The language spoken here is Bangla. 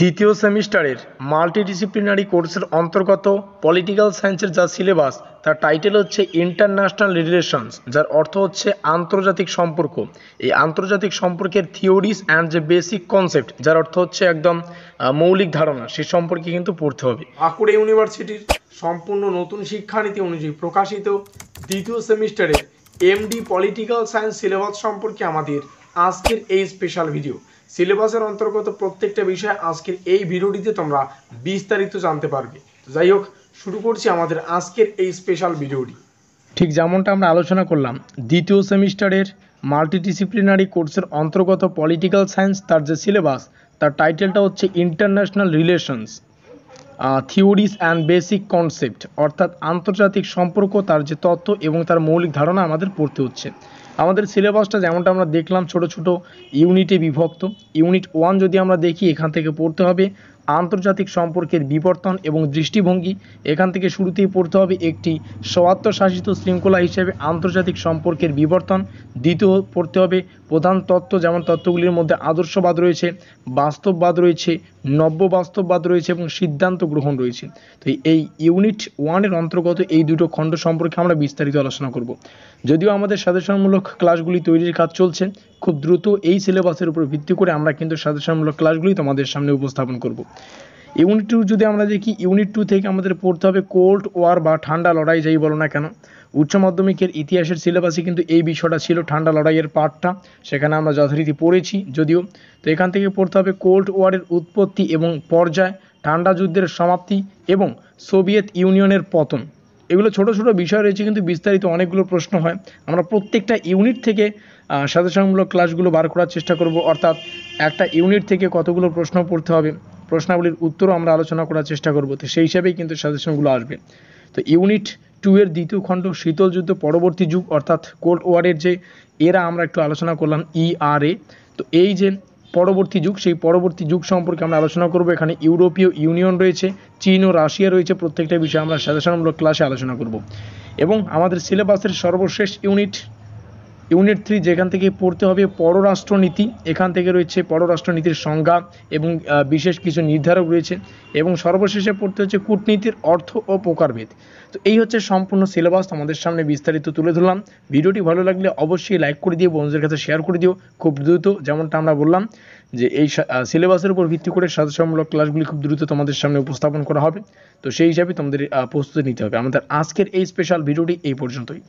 দ্বিতীয় সেমিস্টারের মাল্টিডিসিপ্লিনারি কোর্সের অন্তর্গত পলিটিক্যাল সায়েন্সের যা সিলেবাস তার টাইটেল হচ্ছে ইন্টারন্যাশনাল রিলেশনস যার অর্থ হচ্ছে আন্তর্জাতিক সম্পর্ক এই আন্তর্জাতিক সম্পর্কের থিওরিস অ্যান্ড যে বেসিক কনসেপ্ট যার অর্থ হচ্ছে একদম মৌলিক ধারণা সে সম্পর্কে কিন্তু পড়তে হবে আকুড়ে ইউনিভার্সিটির সম্পূর্ণ নতুন শিক্ষানীতি অনুযায়ী প্রকাশিত দ্বিতীয় সেমিস্টারের এমডি পলিটিক্যাল সায়েন্স সিলেবাস সম্পর্কে আমাদের আজকের এই স্পেশাল ভিডিও সিলেবাসের অন্তর্গত প্রত্যেকটা বিষয় আজকের এই ভিডিওটিতে তোমরা বিস্তারিত জানতে পারবে যাই হোক শুরু করছি আমাদের আজকের এই স্পেশাল ভিডিওটি ঠিক যেমনটা আমরা আলোচনা করলাম দ্বিতীয় সেমিস্টারের মাল্টিডিসিপ্লিনারি কোর্সের অন্তর্গত পলিটিক্যাল সায়েন্স তার যে সিলেবাস তার টাইটেলটা হচ্ছে international relations theories and basic concept অর্থাৎ আন্তর্জাতিক সম্পর্ক তার যে তত্ত্ব এবং তার মৌলিক ধারণা আমাদের পড়তে হচ্ছে আমাদের সিলেবাসটা যেমনটা আমরা দেখলাম ছোট ছোট ইউনিটে বিভক্ত ইউনিট ওয়ান যদি আমরা দেখি এখান থেকে পড়তে হবে আন্তর্জাতিক সম্পর্কের বিবর্তন এবং দৃষ্টিভঙ্গি এখান থেকে শুরুতেই পড়তে হবে একটি স্বায়ত্তশাসিত শৃঙ্খলা হিসেবে আন্তর্জাতিক সম্পর্কের বিবর্তন দ্বিতীয় পড়তে হবে প্রধান তত্ত্ব যেমন তত্ত্বগুলির মধ্যে আদর্শবাদ রয়েছে বাস্তববাদ রয়েছে নব্য বাস্তববাদ রয়েছে এবং সিদ্ধান্ত গ্রহণ রয়েছে তো এই ইউনিট ওয়ানের অন্তর্গত এই দুটো খণ্ড সম্পর্কে আমরা বিস্তারিত আলোচনা করব যদিও আমাদের সাজেশনমূলক ক্লাসগুলি তৈরির কাজ চলছে খুব দ্রুত এই সিলেবাসের উপর ভিত্তি করে আমরা কিন্তু সাজেশনমূলক ক্লাসগুলি তোমাদের সামনে উপস্থাপন করব ইউনিট টু যদি আমরা দেখি ইউনিট টু থেকে আমাদের পড়তে হবে কোল্ড ওয়ার বা ঠান্ডা লড়াই যাই বলো না কেন উচ্চ মাধ্যমিকের ইতিহাসের সিলেবাসে কিন্তু এই বিষয়টা ছিল ঠান্ডা লড়াইয়ের পাঠটা সেখানে আমরা যথারীতি পড়েছি যদিও তো এখান থেকে পড়তে হবে কোল্ড ওয়ারের উৎপত্তি এবং পর্যায় ঠান্ডা যুদ্ধের সমাপ্তি এবং সোভিয়েত ইউনিয়নের পতন এগুলো ছোট ছোট বিষয় রয়েছে কিন্তু বিস্তারিত অনেকগুলো প্রশ্ন হয় আমরা প্রত্যেকটা ইউনিট থেকে সাজেশনমূলক ক্লাসগুলো বার করার চেষ্টা করব অর্থাৎ একটা ইউনিট থেকে কতগুলো প্রশ্ন পড়তে হবে প্রশ্নাবলীর উত্তরও আমরা আলোচনা করার চেষ্টা করব তো সেই হিসাবেই কিন্তু সাজেশনগুলো আসবে তো ইউনিট টু এর দ্বিতীয় খণ্ড শীতল যুদ্ধ পরবর্তী যুগ অর্থাৎ কোল্ড ওয়ারের যে এরা আমরা একটু আলোচনা করলাম ইআরএ e তো এই যে পরবর্তী যুগ সেই পরবর্তী যুগ সম্পর্কে আমরা আলোচনা করব এখানে ইউরোপীয় ইউনিয়ন রয়েছে চীন ও রাশিয়া রয়েছে প্রত্যেকটা বিষয়ে আমরা সাজেশনমূলক ক্লাসে আলোচনা করব এবং আমাদের সিলেবাসের সর্বশেষ ইউনিট ইউনিট থ্রি যেখান থেকে পড়তে হবে পররাষ্ট্রনীতি এখান থেকে রয়েছে পররাষ্ট্রনীতির সংজ্ঞা এবং বিশেষ কিছু নির্ধারক রয়েছে এবং সর্বশেষে পড়তে হচ্ছে কূটনীতির অর্থ ও প্রকারভেদ তো এই হচ্ছে সম্পূর্ণ সিলেবাস আমাদের সামনে বিস্তারিত তুলে ধরলাম ভিডিওটি ভালো লাগলে অবশ্যই লাইক করে দিয়ে বন্ধুদের কাছে শেয়ার করে দিও খুব দ্রুত যেমনটা আমরা বললাম যে এই সিলেবাসের উপর ভিত্তি করে সাজেশনমূলক ক্লাসগুলি খুব দ্রুত তোমাদের সামনে উপস্থাপন করা হবে তো সেই হিসাবে তোমাদের প্রস্তুতি নিতে হবে আমাদের আজকের এই স্পেশাল ভিডিওটি এই পর্যন্তই